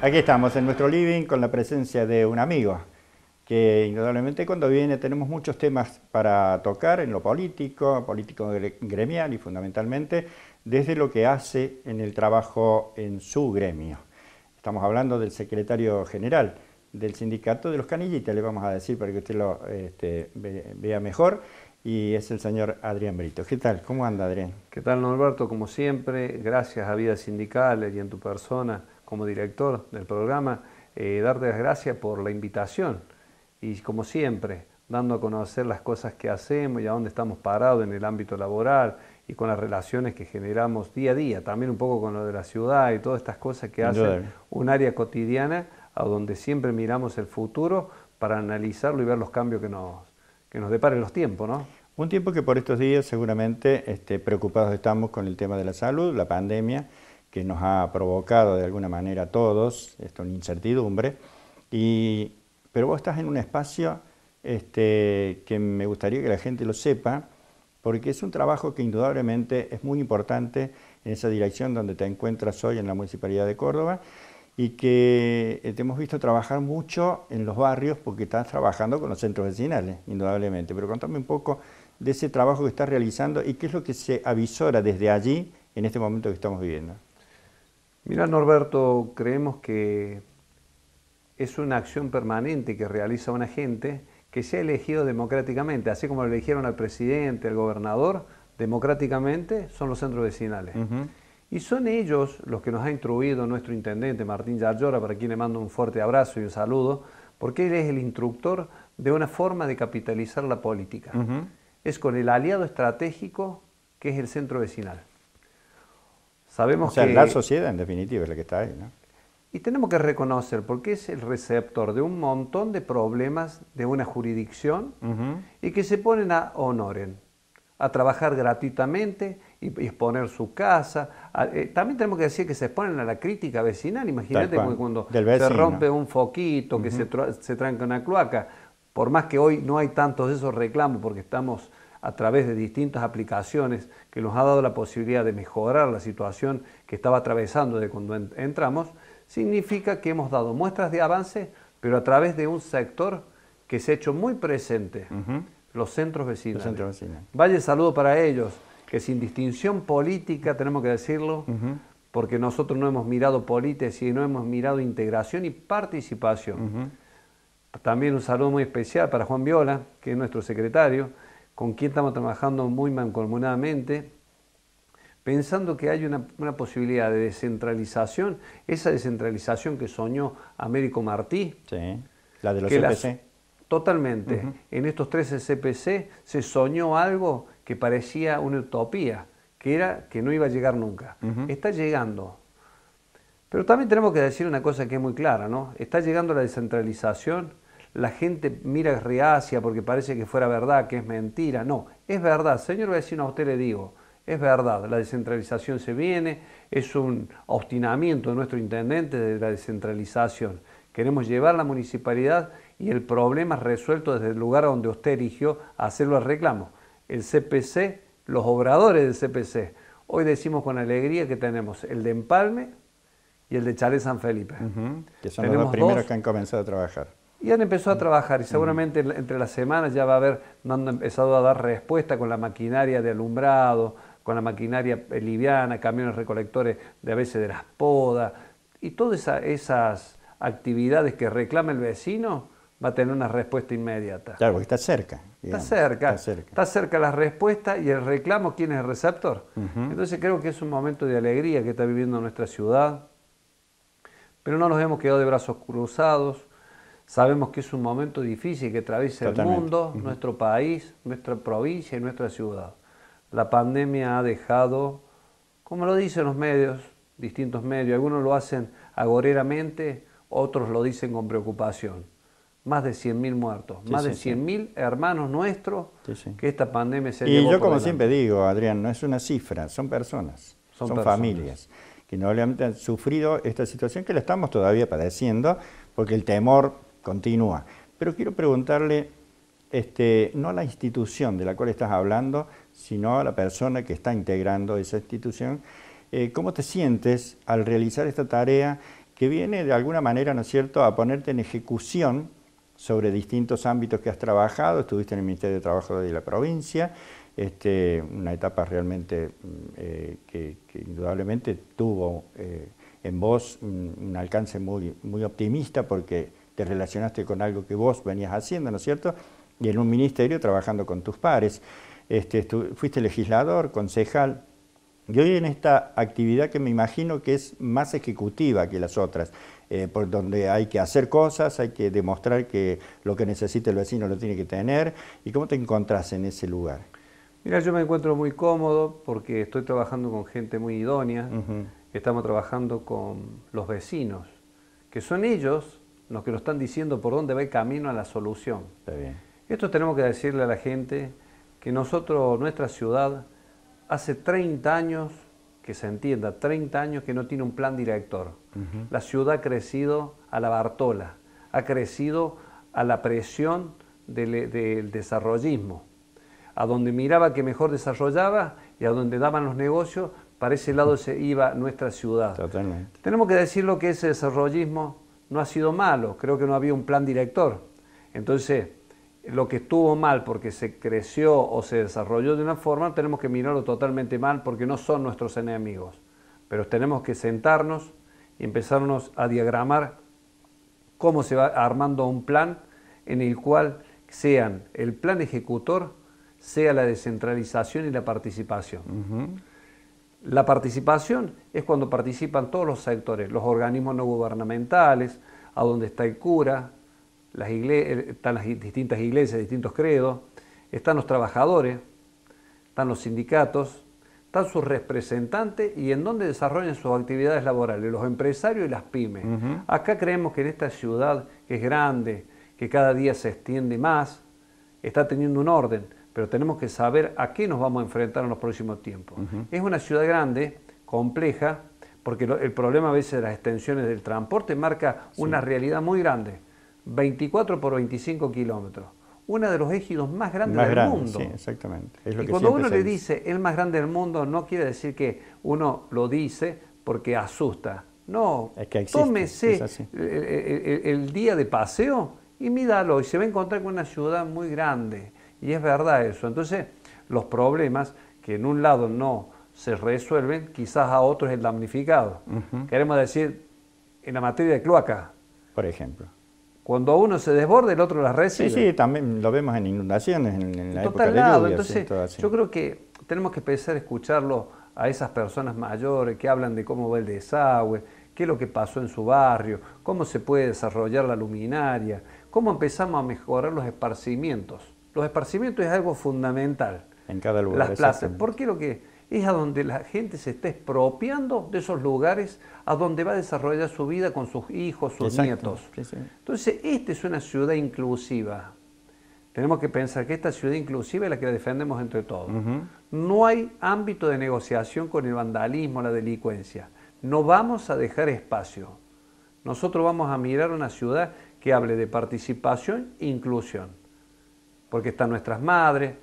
Aquí estamos en nuestro living con la presencia de un amigo, que indudablemente cuando viene tenemos muchos temas para tocar en lo político, político gremial y fundamentalmente desde lo que hace en el trabajo en su gremio. Estamos hablando del secretario general del sindicato de los canillitas, le vamos a decir para que usted lo este, vea mejor, y es el señor Adrián Brito. ¿Qué tal? ¿Cómo anda Adrián? ¿Qué tal Norberto? Como siempre, gracias a Vida Sindical y en tu persona como director del programa, eh, darte las gracias por la invitación y como siempre, dando a conocer las cosas que hacemos y a dónde estamos parados en el ámbito laboral y con las relaciones que generamos día a día, también un poco con lo de la ciudad y todas estas cosas que hacen un área cotidiana a donde siempre miramos el futuro para analizarlo y ver los cambios que nos, que nos deparen los tiempos, Un tiempo que por estos días seguramente este, preocupados estamos con el tema de la salud, la pandemia, nos ha provocado de alguna manera a todos, esto una incertidumbre, y, pero vos estás en un espacio este, que me gustaría que la gente lo sepa, porque es un trabajo que indudablemente es muy importante en esa dirección donde te encuentras hoy en la Municipalidad de Córdoba y que eh, te hemos visto trabajar mucho en los barrios porque estás trabajando con los centros vecinales, indudablemente. Pero contame un poco de ese trabajo que estás realizando y qué es lo que se avisora desde allí en este momento que estamos viviendo. Mirá Norberto, creemos que es una acción permanente que realiza una gente que se ha elegido democráticamente, así como lo eligieron al presidente, al gobernador, democráticamente son los centros vecinales. Y son ellos los que nos ha instruido nuestro intendente Martín Yallora, para quien le mando un fuerte abrazo y un saludo, porque él es el instructor de una forma de capitalizar la política. Es con el aliado estratégico que es el centro vecinal. Sabemos o que, la sociedad en definitiva es la que está ahí, ¿no? Y tenemos que reconocer, porque es el receptor de un montón de problemas de una jurisdicción y que se ponen a honoren, a trabajar gratuitamente y exponer su casa. Eh, también tenemos que decir que se exponen a la crítica vecinal. Imagínate cuando se rompe un foquito, que se, se tranca una cloaca. Por más que hoy no hay tantos de esos reclamos porque estamos a través de distintas aplicaciones que nos ha dado la posibilidad de mejorar la situación que estaba atravesando de cuando entramos, significa que hemos dado muestras de avance, pero a través de un sector que se ha hecho muy presente, los centros vecinos. Vaya saludo para ellos, que sin distinción política, tenemos que decirlo, porque nosotros no hemos mirado política, no hemos mirado integración y participación. También un saludo muy especial para Juan Viola, que es nuestro secretario, con quien estamos trabajando muy mancomunadamente, pensando que hay una, posibilidad de descentralización, esa descentralización que soñó Américo Martí. Sí, la de los CPC. totalmente. En estos 13 CPC se soñó algo que parecía una utopía, que era que no iba a llegar nunca. Está llegando. Pero también tenemos que decir una cosa que es muy clara, ¿no? Está llegando la descentralización la gente mira reacia porque parece que fuera verdad, que es mentira. No, es verdad. Señor vecino, a usted le digo, es verdad, la descentralización se viene, es un obstinamiento de nuestro intendente de la descentralización. Queremos llevar la municipalidad y el problema resuelto desde el lugar donde usted eligió hacerlo al reclamo. El CPC, los obradores del CPC. Hoy decimos con alegría que tenemos el de Empalme y el de Chale San Felipe. que son tenemos los primeros que han comenzado a trabajar. Y han empezado a mm. trabajar y mm. seguramente entre las semanas ya va a haber han empezado a dar respuesta con la maquinaria de alumbrado, con la maquinaria eh, liviana, camiones recolectores de a veces de las podas y todas esas actividades que reclama el vecino va a tener una respuesta inmediata. Claro, porque está cerca. Está cerca. Está cerca. la respuesta y el reclamo, ¿quién es el receptor? Entonces creo que es un momento de alegría que está viviendo nuestra ciudad, pero no nos hemos quedado de brazos cruzados Sabemos que es un momento difícil que atraviesa el mundo, nuestro país, nuestra provincia y nuestra ciudad. La pandemia ha dejado, como lo dicen los medios, distintos medios, algunos lo hacen agoreramente, otros lo dicen con preocupación. Más de 100.000 muertos, más de 100.000 mil hermanos nuestros que esta pandemia se Y yo, como siempre digo, Adrián, no es una cifra, son personas, son, familias que no le han sufrido esta situación que la estamos todavía padeciendo, porque el temor continúa. Pero quiero preguntarle, este, no a la institución de la cual estás hablando, sino a la persona que está integrando esa institución, eh, ¿cómo te sientes al realizar esta tarea que viene de alguna manera, ¿no es cierto?, a ponerte en ejecución sobre distintos ámbitos que has trabajado, estuviste en el Ministerio de Trabajo de la provincia, este, una etapa realmente mm, eh, que, indudablemente tuvo eh, en vos un, alcance muy optimista porque te relacionaste con algo que vos venías haciendo, ¿no es cierto? Y en un ministerio trabajando con tus pares. Este, fuiste legislador, concejal, y hoy en esta actividad que me imagino que es más ejecutiva que las otras, eh, por donde hay que hacer cosas, hay que demostrar que lo que necesita el vecino lo tiene que tener, ¿y cómo te encontrás en ese lugar? Mira, yo me encuentro muy cómodo porque estoy trabajando con gente muy idónea, estamos trabajando con los vecinos, que son ellos los que nos están diciendo por dónde va el camino a la solución. Esto tenemos que decirle a la gente que nosotros, nuestra ciudad, hace 30 años, que se entienda, 30 años que no tiene un plan director. La ciudad ha crecido a la Bartola, ha crecido a la presión eh, del, desarrollismo. A donde miraba que mejor desarrollaba y a donde daban los negocios, para ese lado se iba nuestra ciudad. Tenemos que decir lo que ese desarrollismo no ha sido malo, creo que no había un plan director. Entonces, lo que estuvo mal porque se creció o se desarrolló de una forma, tenemos que mirarlo totalmente mal porque no son nuestros enemigos. Pero tenemos que sentarnos y empezarnos a diagramar cómo se va armando un plan en el cual sean el plan ejecutor, sea la descentralización y la participación. La participación es cuando participan todos los sectores, los organismos no gubernamentales, a donde está el cura, las eh, están las distintas iglesias, distintos credos, están los trabajadores, están los sindicatos, están sus representantes y en donde desarrollan sus actividades laborales, los empresarios y las pymes. Acá creemos que en esta ciudad que es grande, que cada día se extiende más, está teniendo un orden pero tenemos que saber a qué nos vamos a enfrentar en los próximos tiempos. Es una ciudad grande, compleja, porque el problema a veces de las extensiones del transporte marca una realidad muy grande, 24 por 25 kilómetros, ...una de los ejidos más grandes del mundo. Sí, exactamente. y cuando uno le dice el más grande del mundo, no quiere decir que uno lo dice porque asusta. No, es que tómese el, el, día de paseo y míralo y se va a encontrar con una ciudad muy grande y es verdad eso. Entonces, los problemas que en un lado no se resuelven, quizás a otros el damnificado. Queremos decir, en la materia de cloaca. Por ejemplo. Cuando uno se desborda, el otro las recibe. Sí, sí, también lo vemos en inundaciones, en, la Entonces, yo creo que tenemos que empezar a escucharlo a esas personas mayores que hablan de cómo va el desagüe, qué es lo que pasó en su barrio, cómo se puede desarrollar la luminaria, cómo empezamos a mejorar los esparcimientos los esparcimientos es algo fundamental. En cada lugar. Las plazas. Porque lo que es a donde la gente se está expropiando de esos lugares a donde va a desarrollar su vida con sus hijos, sus nietos. Entonces, esta es una ciudad inclusiva. Tenemos que pensar que esta ciudad inclusiva es la que la defendemos entre todos. No hay ámbito de negociación con el vandalismo, la delincuencia. No vamos a dejar espacio. Nosotros vamos a mirar una ciudad que hable de participación e inclusión porque están nuestras madres,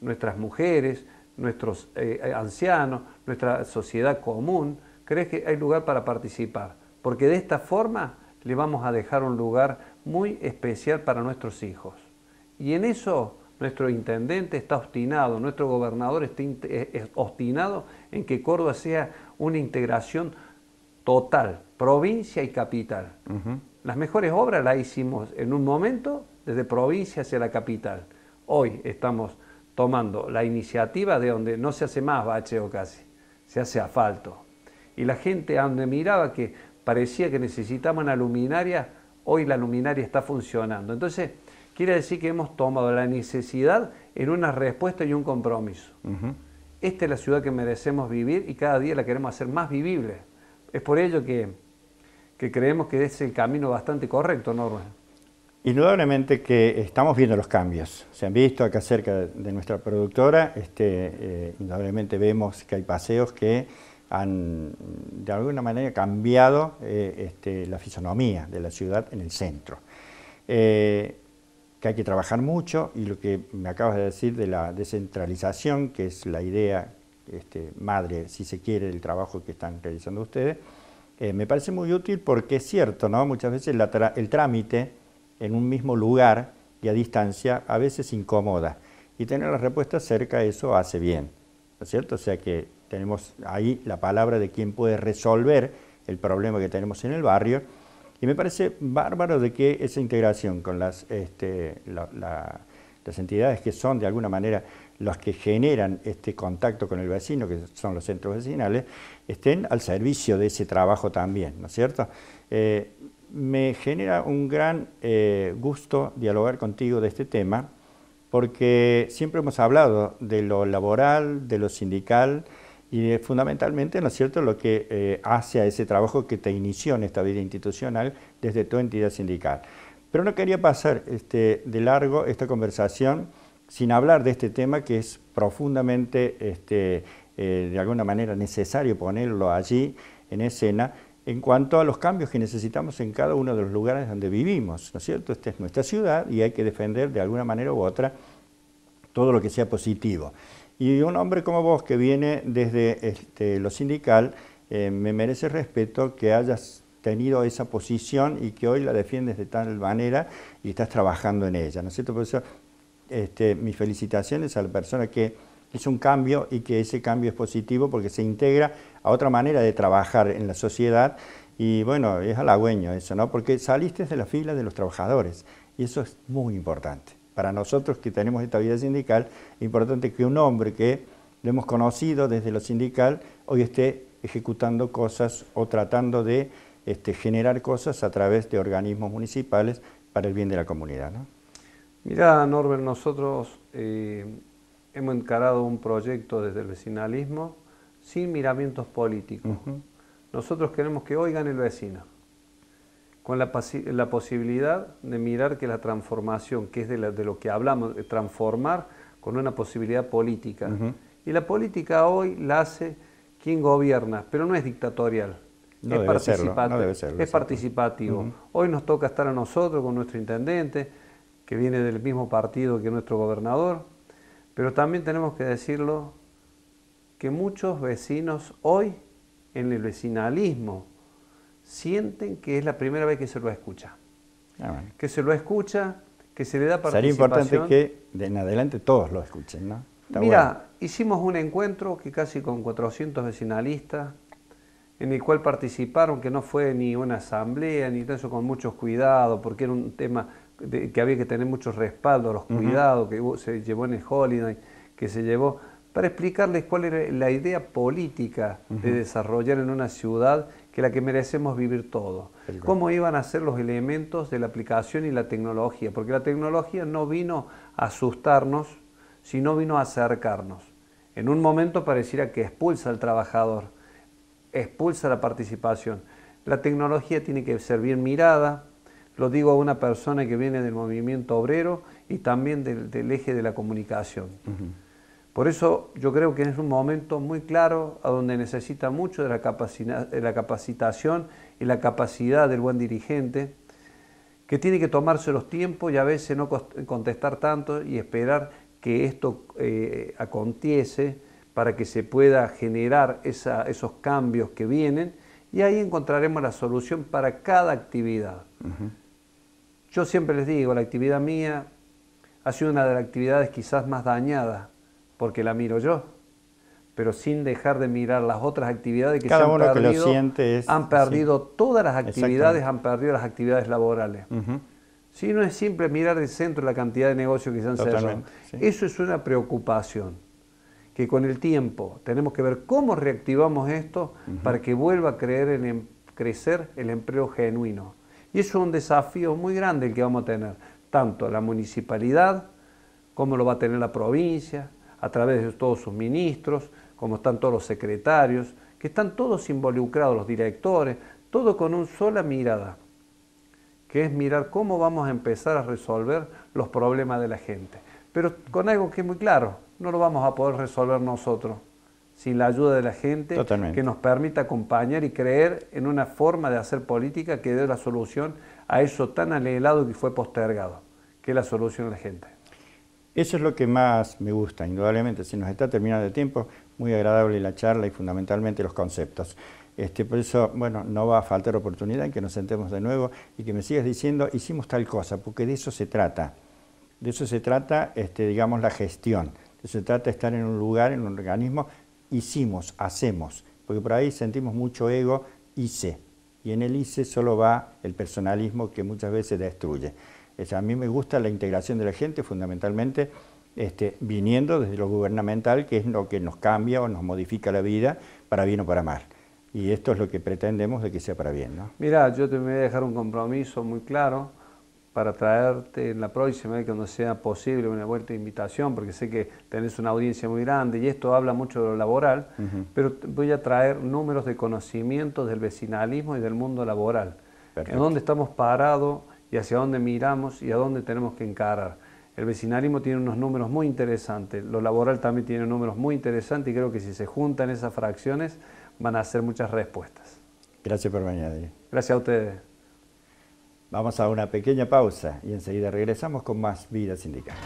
nuestras mujeres, nuestros eh, eh, ancianos, nuestra sociedad común. ¿Crees que hay lugar para participar? Porque de esta forma le vamos a dejar un lugar muy especial para nuestros hijos. Y en eso nuestro intendente está obstinado, nuestro gobernador está eh, obstinado en que Córdoba sea una integración total, provincia y capital. Las mejores obras las hicimos en un momento desde provincia hacia la capital. Hoy estamos tomando la iniciativa de donde no se hace más bacheo casi, se hace asfalto. Y la gente a donde miraba que parecía que necesitaban una luminaria, hoy la luminaria está funcionando. Entonces, quiere decir que hemos tomado la necesidad en una respuesta y un compromiso. Esta es la ciudad que merecemos vivir y cada día la queremos hacer más vivible. Es por ello que, creemos que es el camino bastante correcto, Norma. Indudablemente que estamos viendo los cambios. Se han visto acá cerca de nuestra productora, este, eh, indudablemente vemos que hay paseos que han de alguna manera cambiado eh, este, la fisonomía de la ciudad en el centro. Eh, que hay que trabajar mucho y lo que me acabas de decir de la descentralización, que es la idea este, madre, si se quiere, del trabajo que están realizando ustedes, me parece muy útil porque es cierto, ¿no? muchas veces el trámite en un mismo lugar y a distancia a veces incomoda. Y tener la respuesta cerca, eso hace bien, ¿no es cierto? O sea que tenemos ahí la palabra de quien puede resolver el problema que tenemos en el barrio. Y me parece bárbaro de que esa integración con las, este, entidades que son de alguna manera los que generan este contacto con el vecino, que son los centros vecinales, estén al servicio de ese trabajo también, ¿no es cierto? Eh, me genera un gran eh, gusto dialogar contigo de este tema, porque siempre hemos hablado de lo laboral, de lo sindical y fundamentalmente, ¿no es cierto?, lo que eh, hace a ese trabajo que te inició en esta vida institucional desde tu entidad sindical. Pero no quería pasar este, de largo esta conversación sin hablar de este tema que es profundamente, este, eh, de alguna manera, necesario ponerlo allí en escena, en cuanto a los cambios que necesitamos en cada uno de los lugares donde vivimos, ¿no es cierto? Esta es nuestra ciudad y hay que defender de alguna manera u otra todo lo que sea positivo. Y un hombre como vos que viene desde este, lo sindical, eh, me merece respeto que hayas tenido esa posición y que hoy la defiendes de tal manera y estás trabajando en ella, ¿no es cierto? Por eso, este, mis felicitaciones a la persona que es un cambio y que ese cambio es positivo porque se integra a otra manera de trabajar en la sociedad y bueno, es halagüeño eso, ¿no? Porque saliste de la fila de los trabajadores y eso es muy importante. Para nosotros que tenemos esta vida sindical, es importante que un hombre que lo hemos conocido desde lo sindical hoy esté ejecutando cosas o tratando de este, generar cosas a través de organismos municipales para el bien de la comunidad. ¿no? Mirá, Norbert, nosotros eh, hemos encarado un proyecto desde el vecinalismo sin miramientos políticos. Nosotros queremos que oigan el vecino, con la, posibilidad de mirar que la transformación, que es de, lo que hablamos, de transformar con una posibilidad política. Y la política hoy la hace quien gobierna, pero no es dictatorial. es, participativo, es participativo. Hoy nos toca estar a nosotros con nuestro intendente, que viene del mismo partido que nuestro gobernador, pero también tenemos que decirlo que muchos vecinos hoy en el vecinalismo sienten que es la primera vez que se lo escucha. Ah, que se lo escucha, que se le da participación. Sería importante que de en adelante todos lo escuchen, ¿no? Mira, hicimos un encuentro que casi con 400 vecinalistas, en el cual participaron, que no fue ni una asamblea, ni todo eso con mucho cuidado, porque era un tema que había que tener mucho respaldo, los cuidados que se llevó en el Holiday, que se llevó, para explicarles cuál era la idea política de desarrollar en una ciudad que la que merecemos vivir todos. ¿Cómo iban a ser los elementos de la aplicación y la tecnología? Porque la tecnología no vino a asustarnos, sino vino a acercarnos. En un momento pareciera que expulsa al trabajador, expulsa la participación. La tecnología tiene que servir mirada, lo digo a una persona que viene del movimiento obrero y también del, eje de la comunicación. Por eso yo creo que es un momento muy claro a donde necesita mucho de la, capacitación y la capacidad del buen dirigente, que tiene que tomarse los tiempos y a veces no contestar tanto y esperar que esto eh, acontece para que se pueda generar esos cambios que vienen y ahí encontraremos la solución para cada actividad. Yo siempre les digo, la actividad mía ha sido una de las actividades quizás más dañadas, porque la miro yo, pero sin dejar de mirar las otras actividades que se han uno perdido. Que lo siente es, han perdido todas las actividades, han perdido las actividades laborales. Si no es simple mirar el centro la cantidad de negocios que se han cerrado. Eso es una preocupación, que con el tiempo tenemos que ver cómo reactivamos esto para que vuelva a creer en, em, crecer el empleo genuino. Y eso es un desafío muy grande el que vamos a tener, tanto la municipalidad, como lo va a tener la provincia, a través de todos sus ministros, como están todos los secretarios, que están todos involucrados, los directores, todo con una sola mirada, que es mirar cómo vamos a empezar a resolver los problemas de la gente. Pero con algo que es muy claro, no lo vamos a poder resolver nosotros sin la ayuda de la gente que nos permita acompañar y creer en una forma de hacer política que dé la solución a eso tan anhelado que fue postergado, que es la solución a la gente. Eso es lo que más me gusta, indudablemente. Si nos está terminando el tiempo, muy agradable la charla y fundamentalmente los conceptos. Este, por eso, bueno, no va a faltar oportunidad en que nos sentemos de nuevo y que me sigas diciendo, hicimos tal cosa, porque de eso se trata. De eso se trata, este, digamos, la gestión. De eso se trata estar en un lugar, en un organismo hicimos, hacemos, porque por ahí sentimos mucho ego, hice, y en el hice solo va el personalismo que muchas veces destruye. eso a mí me gusta la integración de la gente fundamentalmente este, viniendo desde lo gubernamental, que es lo que nos cambia o nos modifica la vida para bien o para mal. Y esto es lo que pretendemos de que sea para bien. ¿no? Mira, yo te voy a dejar un compromiso muy claro para traerte en la próxima vez que no sea posible una vuelta de invitación, porque sé que tenés una audiencia muy grande y esto habla mucho de lo laboral, pero voy a traer números de conocimientos del vecinalismo y del mundo laboral, en dónde estamos parados y hacia dónde miramos y a dónde tenemos que encarar. El vecinalismo tiene unos números muy interesantes, lo laboral también tiene números muy interesantes y creo que si se juntan esas fracciones van a hacer muchas respuestas. Gracias por venir. Gracias a ustedes. Vamos a una pequeña pausa y enseguida regresamos con más Vida Sindical.